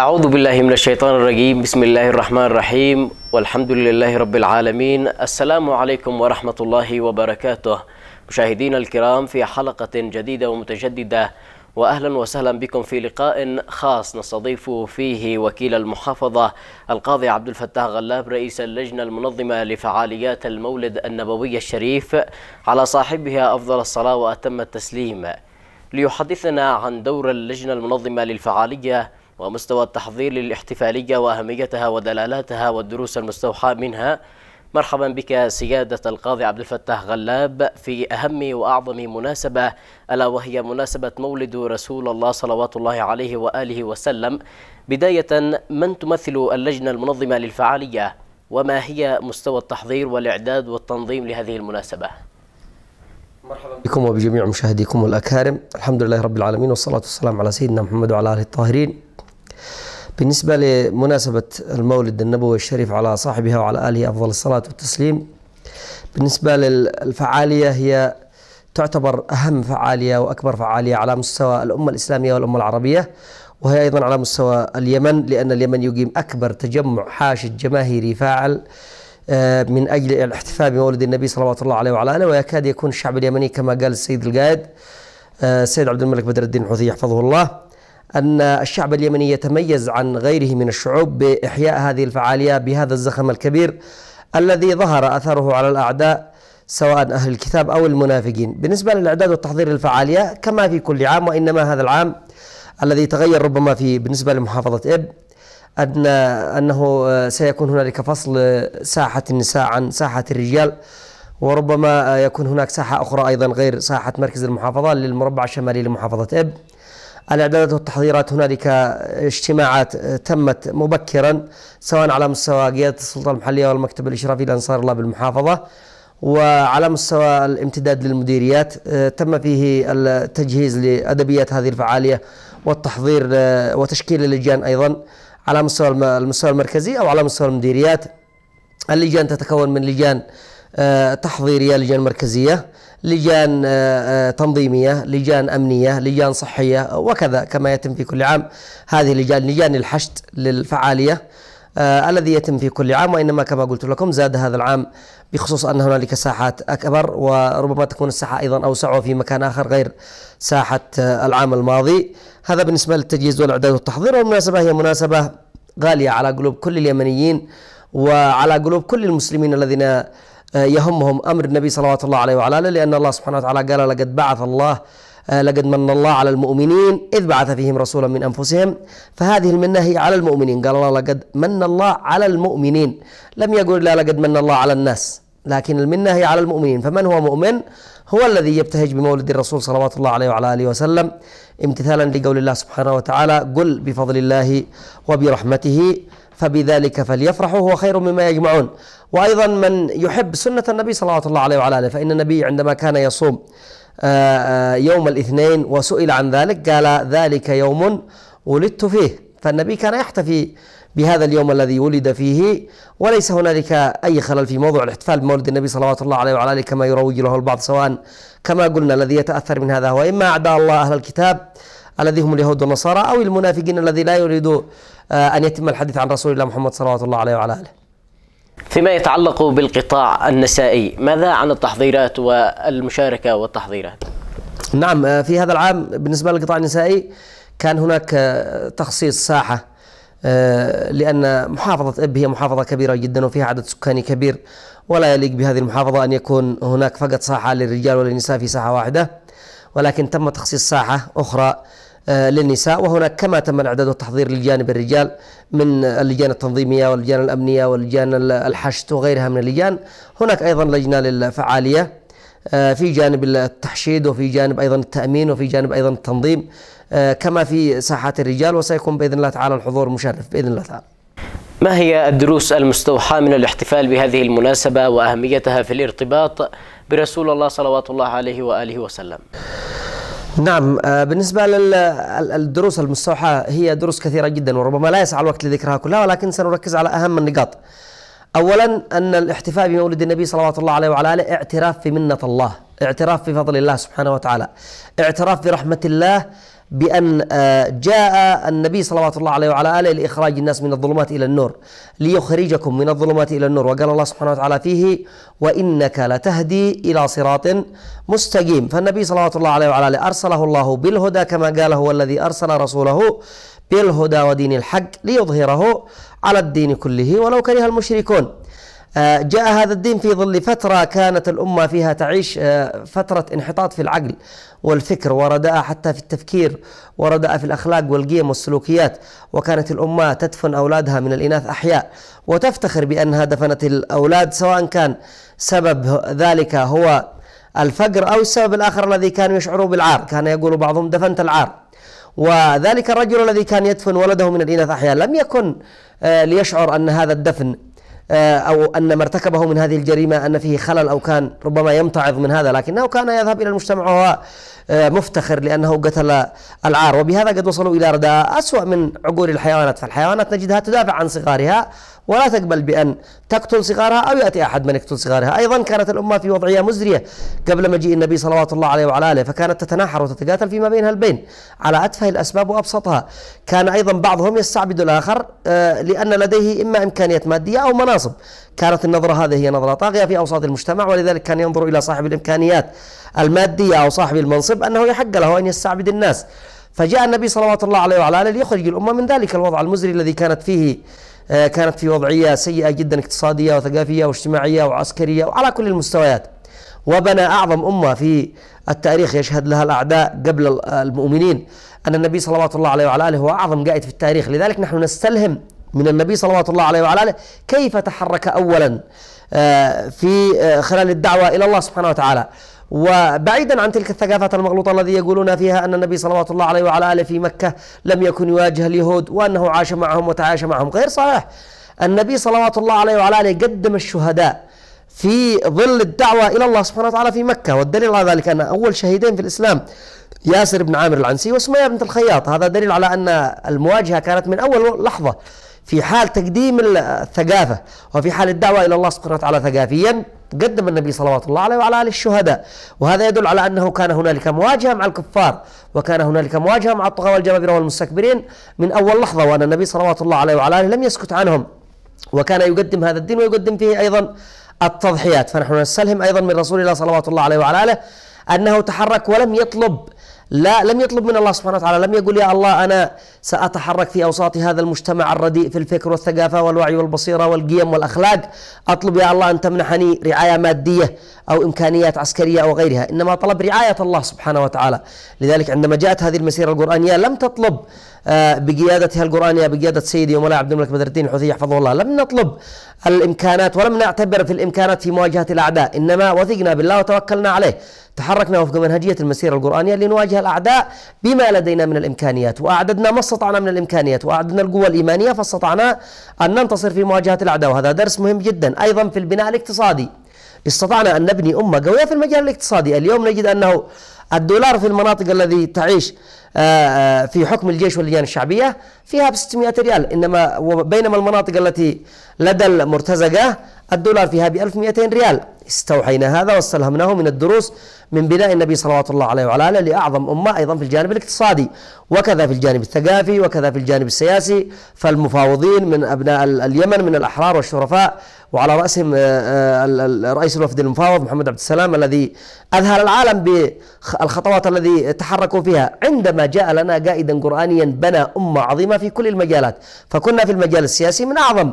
أعوذ بالله من الشيطان الرجيم بسم الله الرحمن الرحيم والحمد لله رب العالمين السلام عليكم ورحمة الله وبركاته مشاهدينا الكرام في حلقة جديدة ومتجددة واهلا وسهلا بكم في لقاء خاص نستضيف فيه وكيل المحافظه القاضي عبد الفتاح غلاب رئيس اللجنه المنظمه لفعاليات المولد النبوي الشريف على صاحبها افضل الصلاه واتم التسليم ليحدثنا عن دور اللجنه المنظمه للفعاليه ومستوى التحضير للاحتفالية وأهميتها ودلالاتها والدروس المستوحاة منها مرحبا بك سيادة القاضي عبد الفتاح غلاب في أهم وأعظم مناسبة ألا وهي مناسبة مولد رسول الله صلوات الله عليه وآله وسلم بداية من تمثل اللجنة المنظمة للفعالية وما هي مستوى التحضير والإعداد والتنظيم لهذه المناسبة مرحبا بكم وبجميع مشاهديكم الأكارم الحمد لله رب العالمين والصلاة والسلام على سيدنا محمد وعلى آله الطاهرين بالنسبة لمناسبة المولد النبوي الشريف على صاحبها وعلى آله أفضل الصلاة والتسليم بالنسبة للفعالية هي تعتبر أهم فعالية وأكبر فعالية على مستوى الأمة الإسلامية والأمة العربية وهي أيضا على مستوى اليمن لأن اليمن يقيم أكبر تجمع حاشد جماهيري فاعل آه، من أجل الاحتفاء بمولد النبي صلوات الله عليه وعلى آله ويكاد يكون الشعب اليمني كما قال السيد القائد السيد آه، عبد الملك بدر الدين الحوثي يحفظه الله أن الشعب اليمني يتميز عن غيره من الشعوب بإحياء هذه الفعالية بهذا الزخم الكبير الذي ظهر أثره على الأعداء سواء أهل الكتاب أو المنافقين بالنسبة للإعداد والتحضير للفعالية كما في كل عام وإنما هذا العام الذي تغير ربما في بالنسبة لمحافظة إب أن أنه آه، سيكون هنالك فصل ساحة النساء عن ساحة الرجال وربما آه، يكون هناك ساحة أخرى أيضا غير ساحة مركز المحافظة للمربع الشمالي لمحافظة إب الإعدادات والتحضيرات هنالك اجتماعات آه، تمت مبكرا سواء على مستوى قيادة السلطة المحلية والمكتب الإشرافي لأنصار الله بالمحافظة وعلى مستوى الامتداد للمديريات آه، تم فيه التجهيز لأدبيات هذه الفعالية والتحضير آه، وتشكيل اللجان أيضا على مستوى المستوى المركزي أو على مستوى المديريات اللجان تتكون من لجان آه، تحضيريه لجان مركزيه لجان آه، آه، تنظيميه لجان امنيه لجان صحيه وكذا كما يتم في كل عام هذه لجان لجان الحشد للفعاليه آه الذي يتم في كل عام وانما كما قلت لكم زاد هذا العام بخصوص ان هنالك ساحات اكبر وربما تكون الساحه ايضا اوسع في مكان اخر غير ساحه آه العام الماضي هذا بالنسبه للتجهيز والاعداد والتحضير والمناسبه هي مناسبه غاليه على قلوب كل اليمنيين وعلى قلوب كل المسلمين الذين آه، يهمهم امر النبي صلى الله عليه وعلى اله لان الله سبحانه وتعالى قال لقد بعث الله آه، لقد من الله على المؤمنين اذ بعث فيهم رسولا من انفسهم فهذه المنه هي على المؤمنين قال الله لقد من الله على المؤمنين لم يقل لا لقد من الله على الناس لكن المنه هي على المؤمنين فمن هو مؤمن هو الذي يبتهج بمولد الرسول صلوات الله عليه وعلى اله وسلم امتثالا لقول الله سبحانه وتعالى قل بفضل الله وبرحمته فبذلك فليفرحوا هو خير مما يجمعون وأيضا من يحب سنة النبي صلى الله عليه وعلى آله فإن النبي عندما كان يصوم آه، آه، يوم الاثنين وسئل عن ذلك قال ذلك يوم ولدت فيه فالنبي كان يحتفي بهذا اليوم الذي ولد فيه وليس هنالك أي خلل في موضوع الاحتفال بمولد النبي صلى الله عليه وعلى آله كما يروج له البعض سواء كما قلنا الذي يتأثر من هذا هو إما أعداء الله أهل الكتاب الذي هم اليهود والنصارى أو المنافقين الذي لا يريد آه، أن يتم الحديث عن رسول الله محمد صلى الله عليه وعلى آله فيما يتعلق بالقطاع النسائي ماذا عن التحضيرات والمشاركة والتحضيرات؟ نعم آه، في هذا العام بالنسبة للقطاع النسائي كان هناك آه، تخصيص ساحة آه، لأن محافظة إب هي محافظة كبيرة جدا وفيها عدد سكاني كبير ولا يليق بهذه المحافظة أن يكون هناك فقط ساحة للرجال وللنساء في ساحة واحدة ولكن تم تخصيص ساحة أخرى آه، للنساء وهناك كما تم الاعداد والتحضير للجانب الرجال من اللجان التنظيميه واللجان الامنيه واللجان الحشد وغيرها من اللجان هناك ايضا لجنه للفعاليه آه، في جانب التحشيد وفي جانب ايضا التامين وفي جانب ايضا التنظيم آه، كما في ساحات الرجال وسيكون باذن الله تعالى الحضور مشرف باذن الله تعالى. ما هي الدروس المستوحاه من الاحتفال بهذه المناسبه واهميتها في الارتباط برسول الله صلوات الله عليه واله وسلم؟ نعم آه، بالنسبة للدروس المستوحاة هي دروس كثيرة جدا وربما لا يسع الوقت لذكرها كلها ولكن سنركز على أهم النقاط أولا أن الاحتفاء بمولد النبي صلوات الله عليه وعلى آله اعتراف بمنة الله اعتراف بفضل الله سبحانه وتعالى اعتراف برحمة الله بأن آه، جاء النبي صلى الله عليه وعلى آله لإخراج الناس من الظلمات إلى النور ليخرجكم من الظلمات إلى النور وقال الله سبحانه وتعالى فيه وإنك لتهدي إلى صراط مستقيم فالنبي صلى الله عليه وعلى آله أرسله الله بالهدى كما قال هو الذي أرسل رسوله بالهدى ودين الحق ليظهره على الدين كله ولو كره المشركون آه، جاء هذا الدين في ظل فترة كانت الأمة فيها تعيش آه، فترة انحطاط في العقل والفكر ورداء حتى في التفكير ورداء في الأخلاق والقيم والسلوكيات وكانت الأمة تدفن أولادها من الإناث أحياء وتفتخر بأنها دفنت الأولاد سواء كان سبب ذلك هو الفقر أو السبب الآخر الذي كانوا يشعروا بالعار كان يقول بعضهم دفنت العار وذلك الرجل الذي كان يدفن ولده من الإناث أحياء لم يكن آه، ليشعر أن هذا الدفن آه، أو أن ما ارتكبه من هذه الجريمة أن فيه خلل أو كان ربما يمتعض من هذا لكنه كان يذهب إلى المجتمع وهو آه، مفتخر لأنه قتل العار وبهذا قد وصلوا إلى رداء أسوأ من عقول الحيوانات فالحيوانات نجدها تدافع عن صغارها ولا تقبل بأن تقتل صغارها أو يأتي أحد من يقتل صغارها أيضا كانت الأمة في وضعية مزرية قبل مجيء النبي صلوات الله عليه وعلى آله فكانت تتناحر وتتقاتل فيما بينها البين على أتفه الأسباب وأبسطها كان أيضا بعضهم يستعبد الآخر آه، لأن لديه إما إمكانيات مادية أو مناصب كانت النظرة هذه هي نظرة طاغية في أوساط المجتمع ولذلك كان ينظر إلى صاحب الإمكانيات المادية أو صاحب المنصب أنه يحق له أن يستعبد الناس فجاء النبي صلوات الله عليه وعلى آله ليخرج الأمة من ذلك الوضع المزري الذي كانت فيه آه، كانت في وضعية سيئة جدا اقتصادية وثقافية واجتماعية وعسكرية وعلى كل المستويات وبنى أعظم أمة في التاريخ يشهد لها الأعداء قبل المؤمنين أن النبي صلوات الله عليه وعلى آله هو أعظم قائد في التاريخ لذلك نحن نستلهم من النبي صلوات الله عليه وعلى آله كيف تحرك أولا آه، في آه، خلال الدعوة إلى الله سبحانه وتعالى وبعيدا عن تلك الثقافات المغلوطة الذي يقولون فيها أن النبي صلوات الله عليه وعلى آله في مكة لم يكن يواجه اليهود وأنه عاش معهم وتعايش معهم غير صحيح النبي صلوات الله عليه وعلى آله قدم الشهداء في ظل الدعوة إلى الله سبحانه وتعالى في مكة والدليل على ذلك أن أول شهيدين في الإسلام ياسر بن عامر العنسي وسمية بنت الخياط هذا دليل على أن المواجهة كانت من أول لحظة في حال تقديم الثقافة وفي حال الدعوة إلى الله سبحانه وتعالى ثقافيا قدم النبي صلوات الله عليه وعلى آله الشهداء وهذا يدل على أنه كان هنالك مواجهة مع الكفار وكان هنالك مواجهة مع الطغاة والجبابرة والمستكبرين من أول لحظة وأن النبي صلوات الله عليه وعلى آله لم يسكت عنهم وكان يقدم هذا الدين ويقدم فيه أيضا التضحيات فنحن نستلهم أيضا من رسول الله صلوات الله عليه وعلى آله أنه تحرك ولم يطلب لا لم يطلب من الله سبحانه وتعالى لم يقل يا الله أنا سأتحرك في أوساط هذا المجتمع الرديء في الفكر والثقافة والوعي والبصيرة والقيم والأخلاق أطلب يا الله أن تمنحني رعاية مادية أو إمكانيات عسكرية أو غيرها إنما طلب رعاية الله سبحانه وتعالى لذلك عندما جاءت هذه المسيرة القرآنية لم تطلب آه، بقيادتها القرآنية بقيادة سيدي وملا عبد الملك بدر الدين الحوثي يحفظه الله لم نطلب الإمكانات ولم نعتبر في الإمكانات في مواجهة الأعداء إنما وثقنا بالله وتوكلنا عليه تحركنا وفق منهجية المسيرة القرآنية لنواجه الأعداء بما لدينا من الإمكانيات وأعددنا ما استطعنا من الإمكانيات وأعددنا القوة الإيمانية فاستطعنا أن ننتصر في مواجهة الأعداء وهذا درس مهم جدا أيضا في البناء الاقتصادي استطعنا أن نبني أمة قوية في المجال الاقتصادي اليوم نجد أنه الدولار في المناطق الذي تعيش آه، آه، في حكم الجيش واللجان الشعبية فيها ب 600 ريال إنما بينما المناطق التي لدى المرتزقة الدولار فيها ب 1200 ريال استوحينا هذا واستلهمناه من الدروس من بناء النبي صلوات الله عليه وعلى آله لأعظم أمة أيضا في الجانب الاقتصادي وكذا في الجانب الثقافي وكذا في الجانب السياسي فالمفاوضين من أبناء اليمن من الأحرار والشرفاء وعلى رأسهم آه، رئيس الوفد المفاوض محمد عبد السلام الذي أذهل العالم بالخطوات الذي تحركوا فيها عندما جاء لنا قائدا قرآنيا بنى أمة عظيمة في كل المجالات فكنا في المجال السياسي من أعظم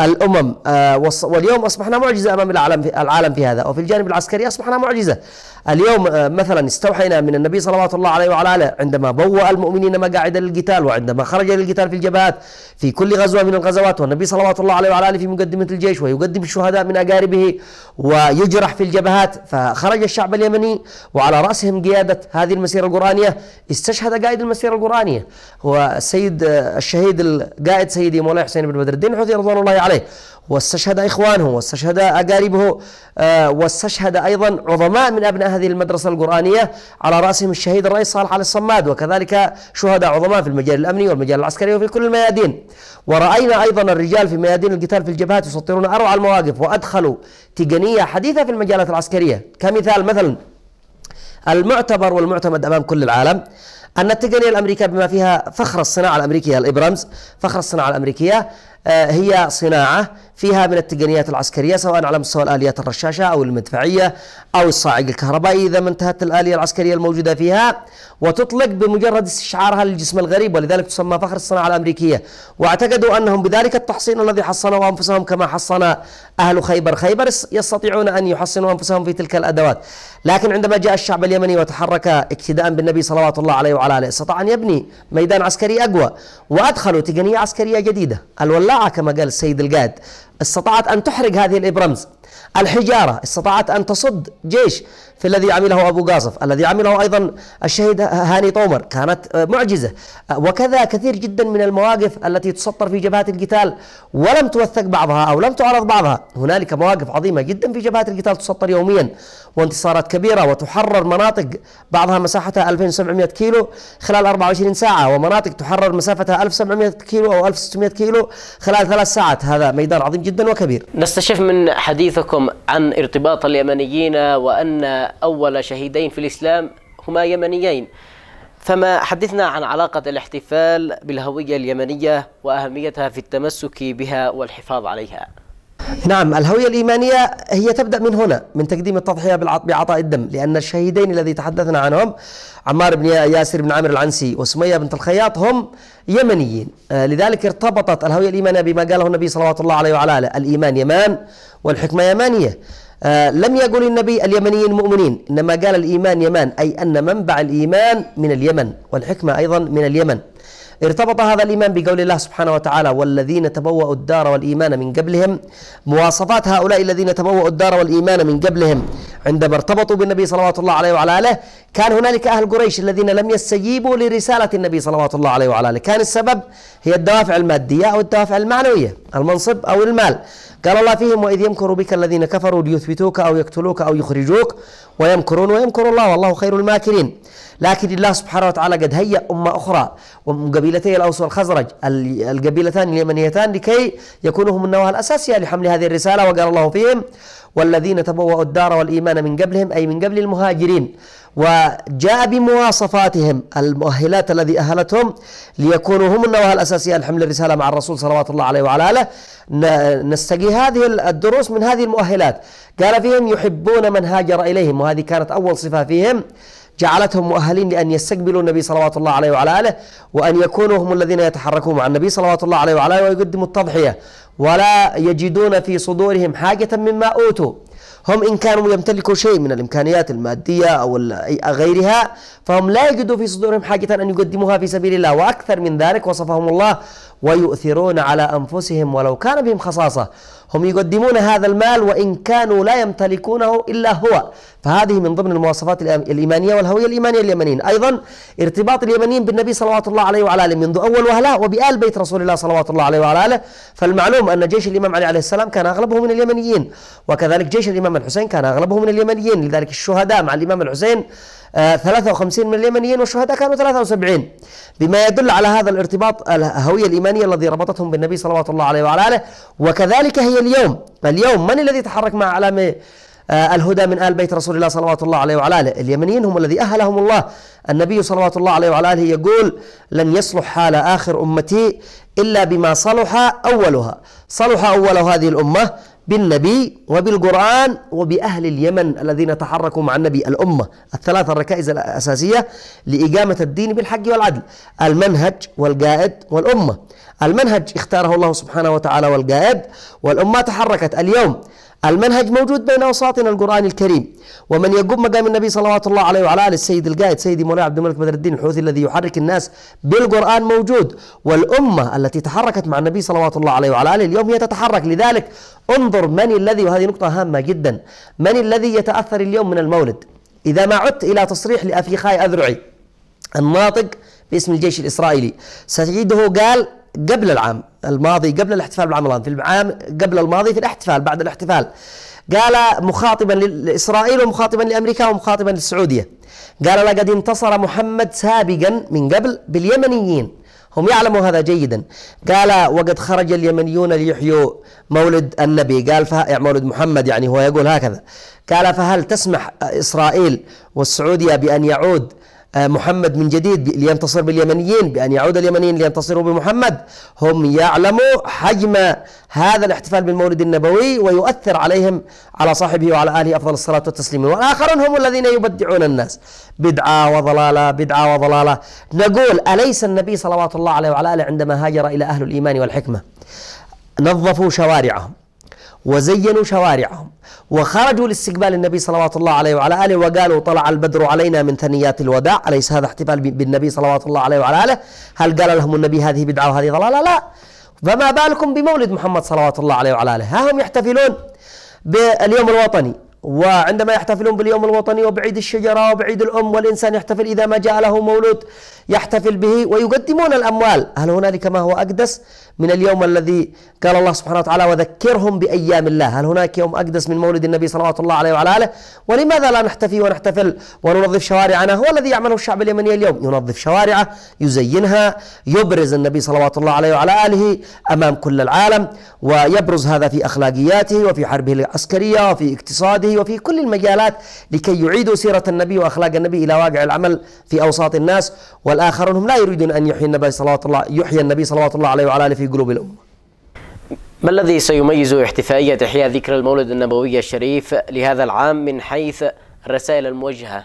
الأمم آه، واليوم أصبحنا معجزة أمام العالم في, العالم في هذا وفي الجانب العسكري أصبحنا معجزة اليوم آه، مثلا استوحينا من النبي صلوات الله عليه وعلى آله عندما بوأ المؤمنين مقاعد للقتال وعندما خرج للقتال في الجبهات في كل غزوة من الغزوات والنبي صلوات الله عليه وعلى آله في مقدمة الجيش ويقدم الشهداء من أقاربه ويجرح في الجبهات فخرج الشعب اليمني وعلى رأسهم قيادة هذه المسيرة القرآنية استشهد قائد المسيرة القرآنية هو السيد آه، الشهيد القائد سيدي مولاي حسين بن بدر الدين حوثي رضوان الله عليه واستشهد إخوانه واستشهد أقاربه آه، واستشهد أيضا عظماء من أبناء هذه المدرسة القرآنية على رأسهم الشهيد الرئيس صالح علي الصماد وكذلك شهداء عظماء في المجال الأمني والمجال العسكري وفي كل الميادين ورأينا أيضا الرجال في ميادين القتال في الجبهات يسطرون أروع المواقف وأدخلوا تقنية حديثة في المجالات العسكرية كمثال مثلا المعتبر والمعتمد أمام كل العالم أن التقنية الأمريكية بما فيها فخر الصناعة الأمريكية الإبرامز فخر الصناعة الأمريكية آه، هي صناعة فيها من التقنيات العسكرية سواء على مستوى الآليات الرشاشة أو المدفعية أو الصاعق الكهربائي إذا ما انتهت الآلية العسكرية الموجودة فيها وتطلق بمجرد استشعارها للجسم الغريب ولذلك تسمى فخر الصناعة الأمريكية واعتقدوا أنهم بذلك التحصين الذي حصنوا أنفسهم كما حصن أهل خيبر خيبر يستطيعون أن يحصنوا أنفسهم في تلك الأدوات لكن عندما جاء الشعب اليمني وتحرك اقتداء بالنبي صلوات الله عليه وعلى آله استطاع أن يبني ميدان عسكري أقوى وأدخلوا تقنية عسكرية جديدة الولاعة كما قال السيد القائد استطاعت أن تحرق هذه الإبرمز الحجارة استطاعت أن تصد جيش في الذي عمله أبو قاصف الذي عمله أيضا الشهيد هاني طومر كانت معجزة وكذا كثير جدا من المواقف التي تسطر في جبهات القتال ولم توثق بعضها أو لم تعرض بعضها هنالك مواقف عظيمة جدا في جبهات القتال تسطر يوميا وانتصارات كبيرة وتحرر مناطق بعضها مساحتها 2700 كيلو خلال 24 ساعة ومناطق تحرر مسافتها 1700 كيلو أو 1600 كيلو خلال ثلاث ساعات هذا ميدان عظيم جدا وكبير نستشف من حديثك لكم عن ارتباط اليمنيين وأن أول شهيدين في الإسلام هما يمنيين فما حدثنا عن علاقة الاحتفال بالهوية اليمنية وأهميتها في التمسك بها والحفاظ عليها نعم الهوية الإيمانية هي تبدأ من هنا من تقديم التضحية بعطاء الدم لأن الشهيدين الذي تحدثنا عنهم عمار بن ياسر بن عامر العنسي وسمية بنت الخياط هم يمنيين آه، لذلك ارتبطت الهوية الإيمانية بما قاله النبي صلوات الله عليه وعلى آله الإيمان يمان والحكمة يمانية آه، لم يقل النبي اليمنيين مؤمنين إنما قال الإيمان يمان أي أن منبع الإيمان من اليمن والحكمة أيضا من اليمن ارتبط هذا الإيمان بقول الله سبحانه وتعالى والذين تبوأوا الدار والإيمان من قبلهم مواصفات هؤلاء الذين تبوأوا الدار والإيمان من قبلهم عندما ارتبطوا بالنبي صلوات الله عليه وعلى آله كان هنالك أهل قريش الذين لم يستجيبوا لرسالة النبي صلوات الله عليه وعلى آله كان السبب هي الدوافع المادية أو الدوافع المعنوية المنصب أو المال قال الله فيهم وإذ يمكر بك الذين كفروا ليثبتوك أو يقتلوك أو يخرجوك ويمكرون ويمكر الله والله خير الماكرين لكن الله سبحانه وتعالى قد هيأ أمة أخرى ومن قبيلتي الأوس والخزرج القبيلتان اليمنيتان لكي يكونوا هم النواة الأساسية لحمل هذه الرسالة وقال الله فيهم والذين تبوأوا الدار والإيمان من قبلهم أي من قبل المهاجرين وجاء بمواصفاتهم المؤهلات الذي أهلتهم ليكونوا هم النواة الأساسية لحمل الرسالة مع الرسول صلوات الله عليه وعلى آله نستقي هذه الدروس من هذه المؤهلات قال فيهم يحبون من هاجر إليهم وهذه كانت أول صفة فيهم جعلتهم مؤهلين لأن يستقبلوا النبي صلوات الله عليه وعلى آله وأن يكونوا هم الذين يتحركون مع النبي صلوات الله عليه وعلى آله ويقدموا التضحية ولا يجدون في صدورهم حاجة مما أوتوا هم إن كانوا يمتلكوا شيء من الإمكانيات المادية أو غيرها فهم لا يجدوا في صدورهم حاجة أن يقدموها في سبيل الله وأكثر من ذلك وصفهم الله ويؤثرون على أنفسهم ولو كان بهم خصاصة هم يقدمون هذا المال وإن كانوا لا يمتلكونه إلا هو فهذه من ضمن المواصفات الإيمانية والهوية الإيمانية لليمنيين أيضا ارتباط اليمنيين بالنبي صلوات الله عليه وعلى آله منذ أول وهلة وبآل بيت رسول الله صلوات الله عليه وعلى آله فالمعلوم أن جيش الإمام علي عليه السلام كان أغلبه من اليمنيين وكذلك جيش الإمام الحسين كان أغلبه من اليمنيين لذلك الشهداء مع الإمام الحسين 53 آه، من اليمنيين والشهداء كانوا 73 بما يدل على هذا الارتباط الهوية الإيمانية الذي ربطتهم بالنبي صلوات الله عليه وعلى آله وكذلك هي اليوم اليوم من الذي تحرك مع علامة آه، الهدى من آل بيت رسول الله صلوات الله عليه وعلى آله اليمنيين هم الذي أهلهم الله النبي صلوات الله عليه وعلى آله يقول لن يصلح حال آخر أمتي إلا بما صلح أولها صلح أول هذه الأمة بالنبي وبالقرآن وبأهل اليمن الذين تحركوا مع النبي الأمة الثلاث الركائز الأساسية لإقامة الدين بالحق والعدل المنهج والقائد والأمة المنهج اختاره الله سبحانه وتعالى والقائد والأمة تحركت اليوم المنهج موجود بين أوساطنا القرآن الكريم ومن يقوم مقام النبي صلوات الله عليه وعلى آله السيد القائد سيدي مولاي عبد الملك بدر الدين الحوثي الذي يحرك الناس بالقرآن موجود والأمة التي تحركت مع النبي صلوات الله عليه وعلى آله اليوم هي تتحرك لذلك انظر من الذي وهذه نقطة هامة جدا من الذي يتأثر اليوم من المولد إذا ما عدت إلى تصريح لأفيخاي أذرعي الناطق باسم الجيش الإسرائيلي سيده قال قبل العام الماضي قبل الاحتفال بالعام الماضي في العام قبل الماضي في الاحتفال بعد الاحتفال قال مخاطبا لإسرائيل ومخاطبا لأمريكا ومخاطبا للسعودية قال لقد انتصر محمد سابقا من قبل باليمنيين هم يعلموا هذا جيدا قال وقد خرج اليمنيون ليحيوا مولد النبي قال فه... مولد محمد يعني هو يقول هكذا قال فهل تسمح إسرائيل والسعودية بأن يعود آه، محمد من جديد لينتصر باليمنيين بأن يعود اليمنيين لينتصروا بمحمد هم يعلموا حجم هذا الاحتفال بالمولد النبوي ويؤثر عليهم على صاحبه وعلى آله أفضل الصلاة والتسليم والآخرون هم الذين يبدعون الناس بدعة وضلالة بدعة وضلالة نقول أليس النبي صلوات الله عليه وعلى آله عندما هاجر إلى أهل الإيمان والحكمة نظفوا شوارعهم وزينوا شوارعهم وخرجوا لاستقبال النبي صلوات الله عليه وعلى آله وقالوا طلع البدر علينا من ثنيات الوداع أليس هذا احتفال بالنبي صلوات الله عليه وعلى آله هل قال لهم النبي هذه بدعة وهذه ضلالة لا فما بالكم بمولد محمد صلوات الله عليه وعلى آله ها هم يحتفلون باليوم الوطني وعندما يحتفلون باليوم الوطني وبعيد الشجرة وبعيد الأم والإنسان يحتفل إذا ما جاء له مولود يحتفل به ويقدمون الأموال هل هنالك ما هو أقدس من اليوم الذي قال الله سبحانه وتعالى وذكرهم بأيام الله هل هناك يوم أقدس من مولد النبي صلوات الله عليه وعلى آله ولماذا لا نحتفي ونحتفل وننظف شوارعنا هو الذي يعمله الشعب اليمني اليوم ينظف شوارعه يزينها يبرز النبي صلوات الله عليه وعلى آله أمام كل العالم ويبرز هذا في أخلاقياته وفي حربه العسكرية وفي اقتصاده وفي كل المجالات لكي يعيدوا سيرة النبي وأخلاق النبي إلى واقع العمل في أوساط الناس والآخرون هم لا يريدون أن يحيي النبي صلوات الله يحيي النبي صلوات الله عليه وعلى آله في قلوب الأمة ما الذي سيميز احتفائية إحياء ذكرى المولد النبوي الشريف لهذا العام من حيث الرسائل الموجهة؟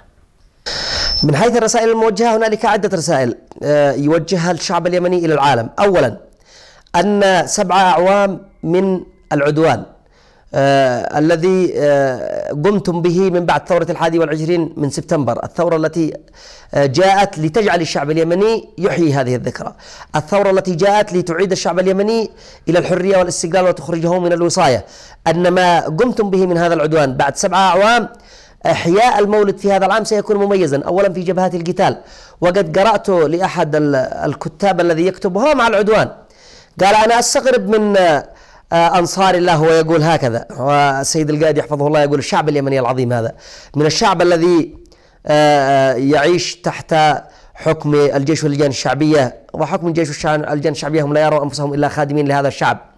من حيث الرسائل الموجهة هنالك عدة رسائل آه، يوجهها الشعب اليمني إلى العالم أولا أن سبعة أعوام من العدوان آه الذي آه قمتم به من بعد ثورة الحادي والعشرين من سبتمبر الثورة التي آه جاءت لتجعل الشعب اليمني يحيي هذه الذكرى الثورة التي جاءت لتعيد الشعب اليمني إلى الحرية والاستقلال وتخرجه من الوصاية أن ما قمتم به من هذا العدوان بعد سبعة أعوام إحياء المولد في هذا العام سيكون مميزا أولا في جبهات القتال وقد قرأت لأحد الكتاب الذي يكتبه مع العدوان قال أنا أستغرب من آه آه، أنصار الله هو يقول هكذا والسيد القائد يحفظه الله يقول الشعب اليمني العظيم هذا من الشعب الذي آه، آه، يعيش تحت حكم الجيش واللجان الشعبية وحكم الجيش والجان الشعبية هم لا يرون أنفسهم إلا خادمين لهذا الشعب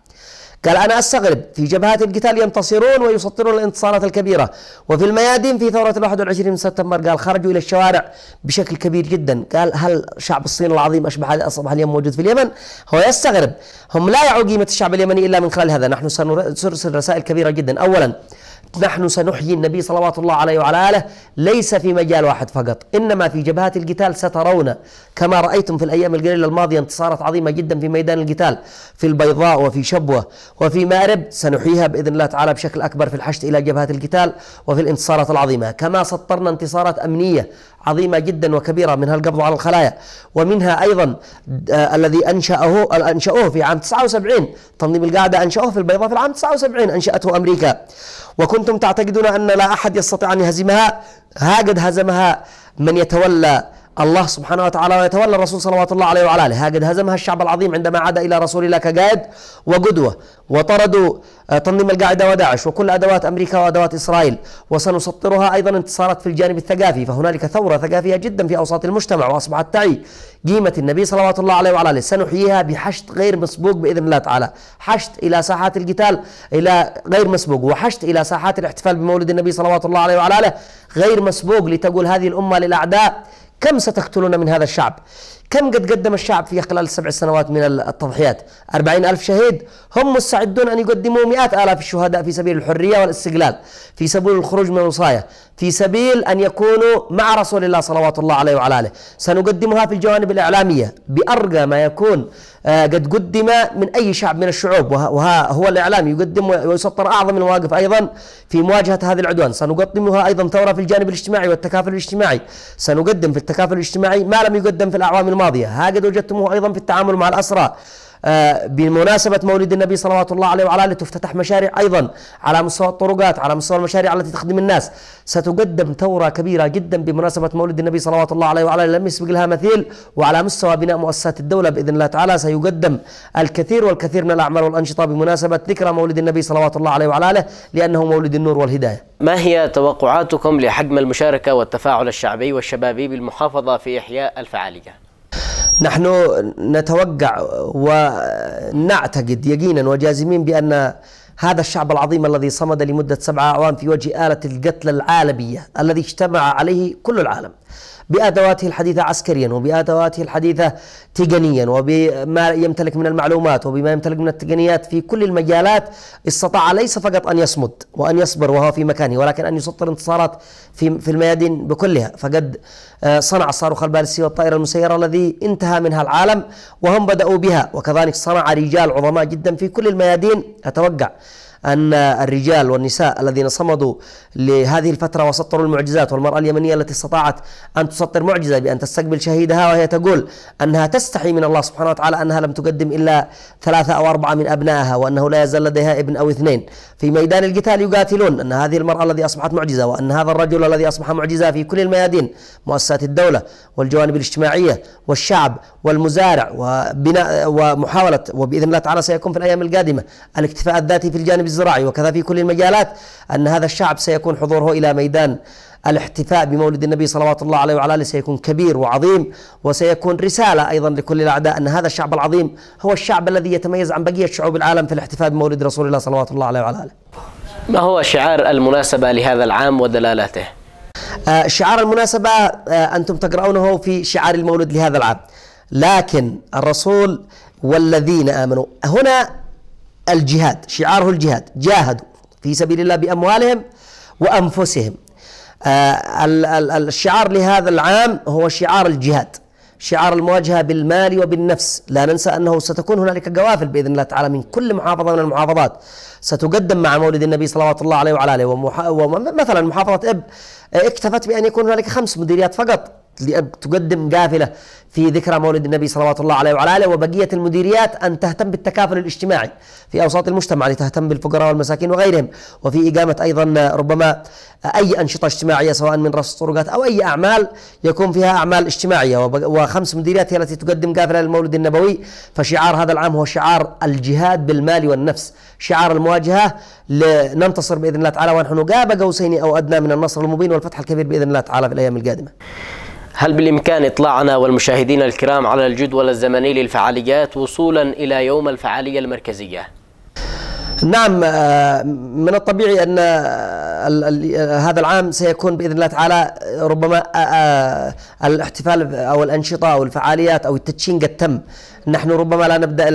قال أنا أستغرب في جبهات القتال ينتصرون ويسطرون الانتصارات الكبيرة وفي الميادين في ثورة الواحد والعشرين من سبتمبر قال خرجوا إلى الشوارع بشكل كبير جدا قال هل شعب الصين العظيم أشبه هذا أصبح اليوم موجود في اليمن هو يستغرب هم لا يعوا قيمة الشعب اليمني إلا من خلال هذا نحن سنرسل رسائل كبيرة جدا أولا نحن سنحيي النبي صلوات الله عليه وعلى آله ليس في مجال واحد فقط إنما في جبهات القتال سترون كما رأيتم في الأيام القليلة الماضية انتصارات عظيمة جدا في ميدان القتال في البيضاء وفي شبوة وفي مأرب سنحييها بإذن الله تعالى بشكل أكبر في الحشد إلى جبهات القتال وفي الانتصارات العظيمة كما سطرنا انتصارات أمنية عظيمة جدا وكبيرة منها القبض على الخلايا ومنها أيضا آه، الذي أنشأه أنشأوه في عام 79 تنظيم القاعدة أنشأوه في البيضاء في العام 79 أنشأته أمريكا وكنتم تعتقدون أن لا أحد يستطيع أن يهزمها ها قد هزمها من يتولى الله سبحانه وتعالى ويتولى الرسول صلوات الله عليه وعلى آله هكذا هزمها الشعب العظيم عندما عاد إلى رسول الله كقائد وقدوة وطردوا آه، تنظيم القاعدة وداعش وكل أدوات أمريكا وأدوات إسرائيل وسنسطرها أيضا انتصارات في الجانب الثقافي فهنالك ثورة ثقافية جدا في أوساط المجتمع وأصبحت تعي قيمة النبي صلوات الله عليه وعلى آله سنحييها بحشد غير مسبوق بإذن الله تعالى حشد إلى ساحات القتال إلى غير مسبوق وحشد إلى ساحات الاحتفال بمولد النبي صلوات الله عليه وعلى آله غير مسبوق لتقول هذه الأمة للأعداء كم ستقتلون من هذا الشعب كم قد قدم الشعب في خلال السبع سنوات من التضحيات أربعين ألف شهيد هم مستعدون أن يقدموا مئات آلاف الشهداء في سبيل الحرية والاستقلال في سبيل الخروج من الوصاية في سبيل أن يكونوا مع رسول الله صلوات الله عليه وعلى آله سنقدمها في الجوانب الإعلامية بأرقى ما يكون آه، قد قدم من أي شعب من الشعوب وهو الإعلام يقدم ويسطر أعظم المواقف أيضا في مواجهة هذا العدوان سنقدمها أيضا ثورة في الجانب الاجتماعي والتكافل الاجتماعي سنقدم في التكافل الاجتماعي ما لم يقدم في الأعوام الماضية ها قد وجدتموه أيضا في التعامل مع الأسرى آه، بمناسبة مولد النبي صلوات الله عليه وعلى آله تفتتح مشاريع أيضا على مستوى الطرقات على مستوى المشاريع التي تخدم الناس ستقدم ثورة كبيرة جدا بمناسبة مولد النبي صلوات الله عليه وعلى آله لم يسبق لها مثيل وعلى مستوى بناء مؤسسات الدولة بإذن الله تعالى سيقدم الكثير والكثير من الأعمال والأنشطة بمناسبة ذكرى مولد النبي صلوات الله عليه وعلى آله لأنه مولد النور والهداية ما هي توقعاتكم لحجم المشاركة والتفاعل الشعبي والشبابي بالمحافظة في إحياء الفعالية؟ نحن نتوقع ونعتقد يقينا وجازمين بأن هذا الشعب العظيم الذي صمد لمدة سبعة أعوام في وجه آلة القتل العالمية الذي اجتمع عليه كل العالم بأدواته الحديثة عسكريا وبأدواته الحديثة تقنيا وبما يمتلك من المعلومات وبما يمتلك من التقنيات في كل المجالات استطاع ليس فقط أن يصمد وأن يصبر وهو في مكانه ولكن أن يسطر انتصارات في في الميادين بكلها فقد آه، صنع الصاروخ البالستي والطائرة المسيرة الذي انتهى منها العالم وهم بدأوا بها وكذلك صنع رجال عظماء جدا في كل الميادين أتوقع أن الرجال والنساء الذين صمدوا لهذه الفترة وسطروا المعجزات والمرأة اليمنية التي استطاعت أن تسطر معجزة بأن تستقبل شهيدها وهي تقول أنها تستحي من الله سبحانه وتعالى أنها لم تقدم إلا ثلاثة أو أربعة من أبنائها وأنه لا يزال لديها ابن أو اثنين في ميدان القتال يقاتلون أن هذه المرأة الذي أصبحت معجزة وأن هذا الرجل الذي أصبح معجزة في كل الميادين مؤسسات الدولة والجوانب الاجتماعية والشعب والمزارع وبناء ومحاولة وبإذن الله تعالى سيكون في الأيام القادمة الاكتفاء الذاتي في الجانب الزراعي وكذا في كل المجالات أن هذا الشعب سيكون حضوره إلى ميدان الاحتفاء بمولد النبي صلوات الله عليه وعلى اله سيكون كبير وعظيم وسيكون رساله ايضا لكل الاعداء ان هذا الشعب العظيم هو الشعب الذي يتميز عن بقيه شعوب العالم في الاحتفاء بمولد رسول الله صلوات الله عليه وعلى اله. ما هو شعار المناسبه لهذا العام ودلالاته؟ آه، شعار المناسبه آه، انتم تقرؤونه في شعار المولد لهذا العام. لكن الرسول والذين امنوا هنا الجهاد شعاره الجهاد جاهدوا في سبيل الله بأموالهم وأنفسهم آه، الشعار لهذا العام هو شعار الجهاد شعار المواجهة بالمال وبالنفس لا ننسى أنه ستكون هنالك قوافل بإذن الله تعالى من كل محافظة من المحافظات ستقدم مع مولد النبي صلوات الله عليه وعلى آله ومثلا محافظة إب آه، اكتفت بأن يكون هنالك خمس مديريات فقط تقدم قافله في ذكرى مولد النبي صلوات الله عليه وعلى اله وبقيه المديريات ان تهتم بالتكافل الاجتماعي في اوساط المجتمع لتهتم بالفقراء والمساكين وغيرهم وفي اقامه ايضا ربما اي انشطه اجتماعيه سواء من رصد طرقات او اي اعمال يكون فيها اعمال اجتماعيه وخمس مديريات هي التي تقدم قافله للمولد النبوي فشعار هذا العام هو شعار الجهاد بالمال والنفس شعار المواجهه لننتصر باذن الله تعالى ونحن قاب قوسين او ادنى من النصر المبين والفتح الكبير باذن الله تعالى في الايام القادمه هل بالإمكان إطلاعنا والمشاهدين الكرام على الجدول الزمني للفعاليات وصولا إلى يوم الفعالية المركزية؟ نعم آه، من الطبيعي أن آه، آه، هذا العام سيكون بإذن الله تعالى ربما الاحتفال أو الأنشطة أو الفعاليات أو التدشين قد تم نحن ربما لا نبدأ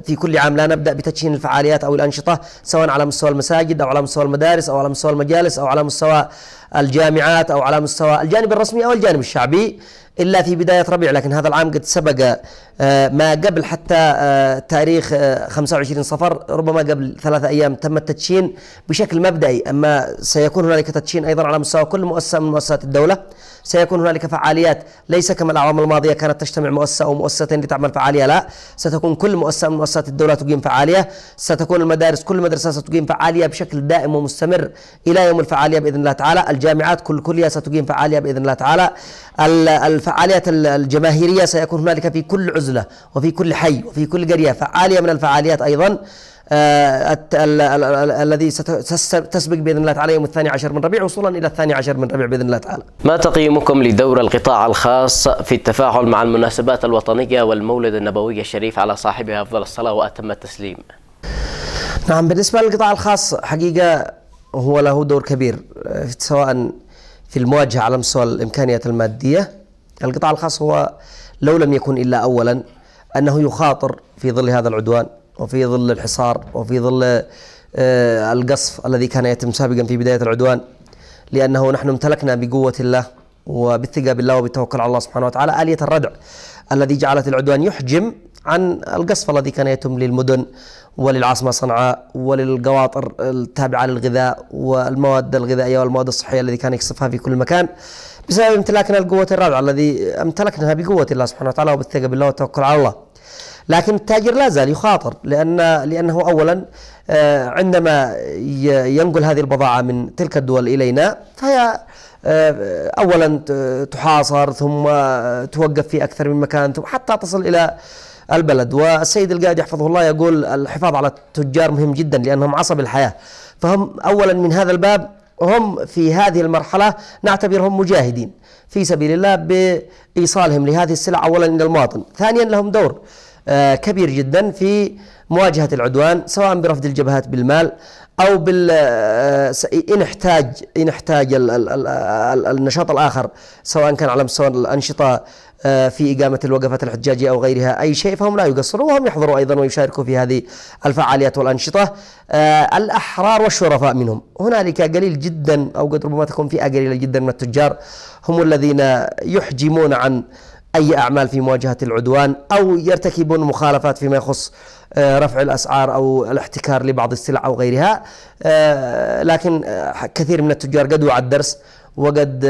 في كل عام لا نبدأ بتدشين الفعاليات أو الأنشطة سواء على مستوى المساجد أو على مستوى المدارس أو على مستوى المجالس أو على مستوى الجامعات أو على مستوى الجانب الرسمي أو الجانب الشعبي إلا في بداية ربيع لكن هذا العام قد سبق آه، ما قبل حتى آه، تاريخ 25 آه، صفر ربما قبل ثلاثة أيام تم التدشين بشكل مبدئي أما سيكون هنالك تدشين أيضا على مستوى كل مؤسسة من مؤسسات الدولة سيكون هنالك فعاليات ليس كما الأعوام الماضية كانت تجتمع مؤسسة أو مؤسستين لتعمل فعالية لا ستكون كل مؤسسة من مؤسسات الدولة تقيم فعالية ستكون المدارس كل مدرسة ستقيم فعالية بشكل دائم ومستمر إلى يوم الفعالية بإذن الله تعالى الجامعات كل كلية ستقيم فعالية بإذن الله تعالى الفعاليات الجماهيرية سيكون هنالك في كل عزلة وفي كل حي وفي كل قرية فعالية من الفعاليات أيضا آه، الذي ستسبق باذن الله تعالى يوم الثاني عشر من ربيع وصولا الى الثاني عشر من ربيع باذن الله تعالى. ما تقييمكم لدور القطاع الخاص في التفاعل مع المناسبات الوطنيه والمولد النبوي الشريف على صاحبها افضل الصلاه واتم التسليم. نعم بالنسبه للقطاع الخاص حقيقه هو له دور كبير آه، سواء في المواجهه على مستوى الامكانيات الماديه القطاع الخاص هو لو لم يكن إلا أولا أنه يخاطر في ظل هذا العدوان وفي ظل الحصار وفي ظل آه، القصف الذي كان يتم سابقا في بداية العدوان لأنه نحن امتلكنا بقوة الله وبالثقة بالله وبالتوكل على الله سبحانه وتعالى آلية الردع الذي جعلت العدوان يحجم عن القصف الذي كان يتم للمدن وللعاصمة صنعاء وللقواطر التابعة للغذاء والمواد الغذائية والمواد الصحية التي كان يقصفها في كل مكان بسبب امتلاكنا القوة الرابعة الذي امتلكناها بقوة الله سبحانه وتعالى وبالثقة بالله والتوكل على الله لكن التاجر لا زال يخاطر لأن لأنه أولا آه، عندما ينقل هذه البضاعة من تلك الدول إلينا فهي آه، أولا تحاصر ثم آه، توقف في أكثر من مكان ثم حتى تصل إلى البلد والسيد القائد يحفظه الله يقول الحفاظ على التجار مهم جدا لأنهم عصب الحياة فهم أولا من هذا الباب هم في هذه المرحلة نعتبرهم مجاهدين في سبيل الله بإيصالهم لهذه السلع أولا إلى المواطن ثانيا لهم دور آه، كبير جدا في مواجهة العدوان سواء برفض الجبهات بالمال او بال آه، ان احتاج ان احتاج ال ال ال النشاط الاخر سواء كان على مستوى الانشطه آه، في اقامه الوقفات الحجاجيه او غيرها اي شيء فهم لا يقصرون وهم يحضروا ايضا ويشاركوا في هذه الفعاليات والانشطه آه، الاحرار والشرفاء منهم هنالك قليل جدا او قد ربما تكون فئه قليله جدا من التجار هم الذين يحجمون عن أي أعمال في مواجهة العدوان أو يرتكبون مخالفات فيما يخص آه، رفع الأسعار أو الاحتكار لبعض السلع أو غيرها آه، لكن آه، كثير من التجار قد وعى الدرس وقد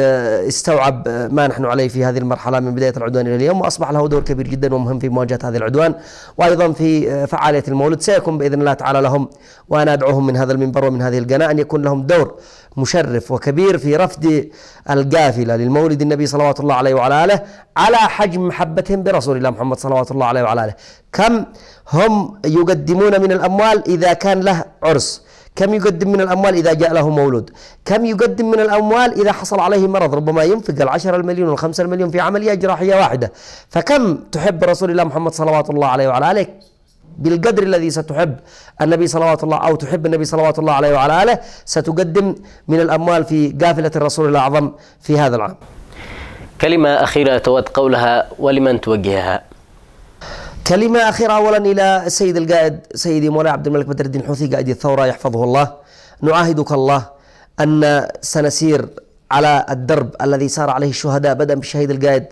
استوعب ما نحن عليه في هذه المرحله من بدايه العدوان الى اليوم واصبح له دور كبير جدا ومهم في مواجهه هذا العدوان وايضا في فعاليه المولد سيكون باذن الله تعالى لهم وانا ادعوهم من هذا المنبر ومن هذه القناه ان يكون لهم دور مشرف وكبير في رفد القافله للمولد النبي صلوات الله عليه وعلى اله على حجم محبتهم برسول الله محمد صلوات الله عليه وعلى اله كم هم يقدمون من الاموال اذا كان له عرس كم يقدم من الأموال إذا جاء له مولود كم يقدم من الأموال إذا حصل عليه مرض ربما ينفق العشرة المليون والخمسة المليون في عملية جراحية واحدة فكم تحب رسول الله محمد صلوات الله عليه وعلى آله بالقدر الذي ستحب النبي صلوات الله او تحب النبي صلوات الله عليه وعلى اله ستقدم من الاموال في قافله الرسول الاعظم في هذا العام. كلمه اخيره تود قولها ولمن توجهها؟ كلمة أخيرة أولا إلى السيد القائد سيدي مولاي عبد الملك بدر الدين الحوثي قائد الثورة يحفظه الله نعاهدك الله أن سنسير على الدرب الذي سار عليه الشهداء بدءا بالشهيد القائد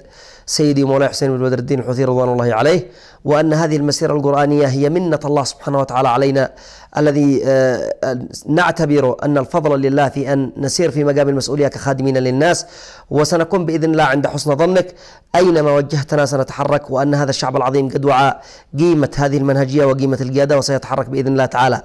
سيدي مولاي حسين بن بدر الدين الحوثي رضوان الله عليه وأن هذه المسيرة القرآنية هي منة الله سبحانه وتعالى علينا الذي آه، نعتبر أن الفضل لله في أن نسير في مقام المسؤولية كخادمين للناس وسنكون بإذن الله عند حسن ظنك أينما وجهتنا سنتحرك وأن هذا الشعب العظيم قد وعى قيمة هذه المنهجية وقيمة القيادة وسيتحرك بإذن الله تعالى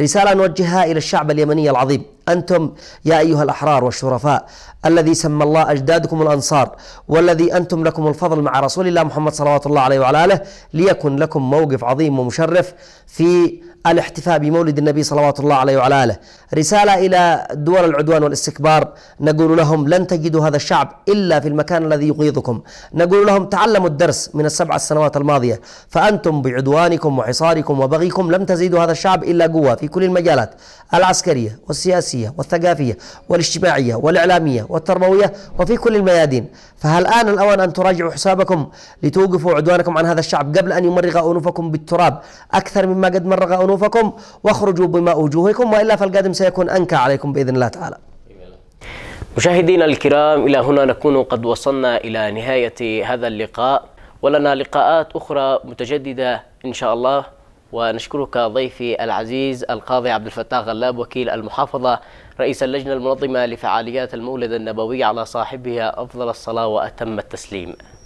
رسالة نوجهها إلى الشعب اليمني العظيم أنتم يا أيها الأحرار والشرفاء الذي سمى الله أجدادكم الأنصار والذي أنتم لكم الفضل مع رسول الله محمد صلوات الله عليه وعلى آله ليكن لكم موقف عظيم ومشرف في الاحتفاء بمولد النبي صلوات الله عليه وعلى آله رسالة إلى دول العدوان والاستكبار نقول لهم لن تجدوا هذا الشعب إلا في المكان الذي يغيظكم نقول لهم تعلموا الدرس من السبع السنوات الماضية فأنتم بعدوانكم وحصاركم وبغيكم لم تزيدوا هذا الشعب إلا قوة في كل المجالات العسكرية والسياسية والثقافية والاجتماعية والإعلامية والتربوية وفي كل الميادين فهل آن الأوان أن تراجعوا حسابكم لتوقفوا عدوانكم عن هذا الشعب قبل أن يمرغ أنوفكم بالتراب أكثر مما قد مرغ أنوفكم واخرجوا بماء وجوهكم وإلا فالقادم سيكون أنكى عليكم بإذن الله تعالى مشاهدينا الكرام إلى هنا نكون قد وصلنا إلى نهاية هذا اللقاء ولنا لقاءات أخرى متجددة إن شاء الله ونشكرك ضيفي العزيز القاضي عبد الفتاح غلاب وكيل المحافظة رئيس اللجنة المنظمة لفعاليات المولد النبوي على صاحبها أفضل الصلاة وأتم التسليم